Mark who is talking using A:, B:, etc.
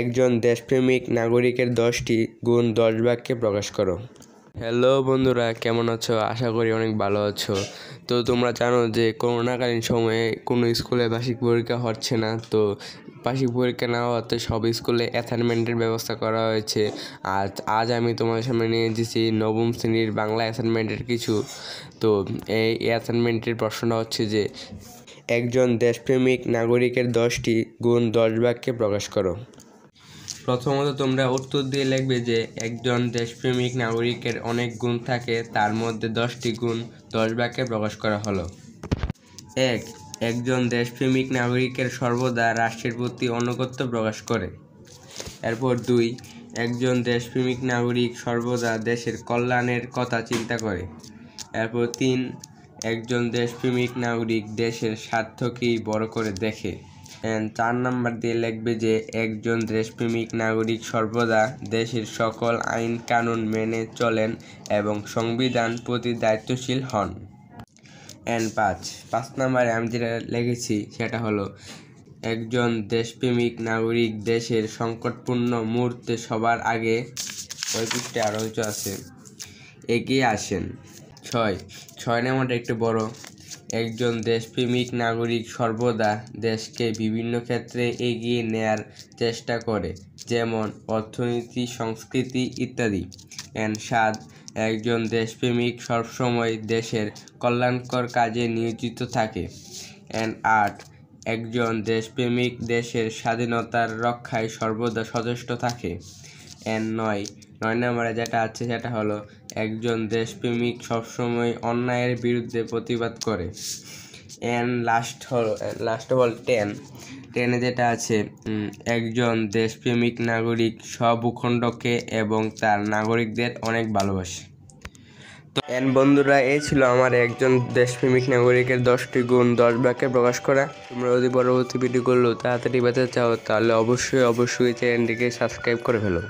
A: একজন দেশপ্রেমিক নাগরিকের দশটি গুণ দশ বাক্যে প্রকাশ করো হ্যালো বন্ধুরা কেমন আছো আশা করি অনেক ভালো আছো তো তোমরা জানো যে করোনাকালীন সময়ে কোনো স্কুলে বার্ষিক পরীক্ষা হচ্ছে না তো বার্ষিক পরীক্ষা না হওয়াতে সব স্কুলে অ্যাসাইনমেন্টের ব্যবস্থা করা হয়েছে আর আজ আমি তোমাদের সামনে নিয়ে এসেছি নবম শ্রেণীর বাংলা অ্যাসাইনমেন্টের কিছু তো এই অ্যাসাইনমেন্টের প্রশ্নটা হচ্ছে যে একজন দেশপ্রেমিক নাগরিকের দশটি গুণ দশ বাক্যে প্রকাশ করো প্রথমত তোমরা উত্তর দিয়ে লিখবে যে একজন দেশপ্রেমিক নাগরিকের অনেক গুণ থাকে তার মধ্যে দশটি গুণ দশ বাক্যে প্রকাশ করা হলো এক একজন দেশপ্রেমিক নাগরিকের সর্বদা রাষ্ট্রের প্রতি অনুগত্য প্রকাশ করে এরপর দুই একজন দেশপ্রেমিক নাগরিক সর্বদা দেশের কল্যাণের কথা চিন্তা করে এরপর তিন একজন দেশপ্রেমিক নাগরিক দেশের স্বার্থকেই বড় করে দেখে চার নম্বর দিয়ে লিখবে যে একজন দেশপ্রেমিক নাগরিক সর্বদা দেশের সকল আইন কানুন মেনে চলেন এবং সংবিধান প্রতি দায়িত্বশীল হন অ্যান্ড পাঁচ পাঁচ নম্বরে আমি যেটা লিখেছি সেটা হলো একজন দেশপ্রেমিক নাগরিক দেশের সংকটপূর্ণ মুহূর্তে সবার আগে ওই পৃষ্ঠে কিছু আছে এগিয়ে আসেন ছয় ছয় নম্বরটা একটু বড় একজন দেশপ্রেমিক নাগরিক সর্বদা দেশকে বিভিন্ন ক্ষেত্রে এগিয়ে নেয়ার চেষ্টা করে যেমন অর্থনীতি সংস্কৃতি ইত্যাদি অ্যান্ড সাদ একজন দেশপ্রেমিক সবসময় দেশের কল্যাণকর কাজে নিয়োজিত থাকে অ্যান্ড আট একজন দেশপ্রেমিক দেশের স্বাধীনতার রক্ষায় সর্বদা সচেষ্ট থাকে এন নয় নয় নম্বরে যেটা আছে সেটা হলো একজন দেশপ্রেমিক সবসময় অন্যায়ের বিরুদ্ধে প্রতিবাদ করে এন লাস্ট হলো লাস্ট অফ অল টেন টেনে যেটা আছে একজন দেশপ্রেমিক নাগরিক সব ভূখণ্ডকে এবং তার নাগরিকদের অনেক ভালোবাসে তো এন বন্ধুরা এই ছিল আমার একজন দেশপ্রেমিক নাগরিকের দশটি গুণ দশ বাক্যে প্রকাশ করা তোমরা যদি পরবর্তী ভিডিওগুলো তাড়াতাড়ি পেতে চাও তাহলে অবশ্যই অবশ্যই চ্যানেলটিকে সাবস্ক্রাইব করে ফেলো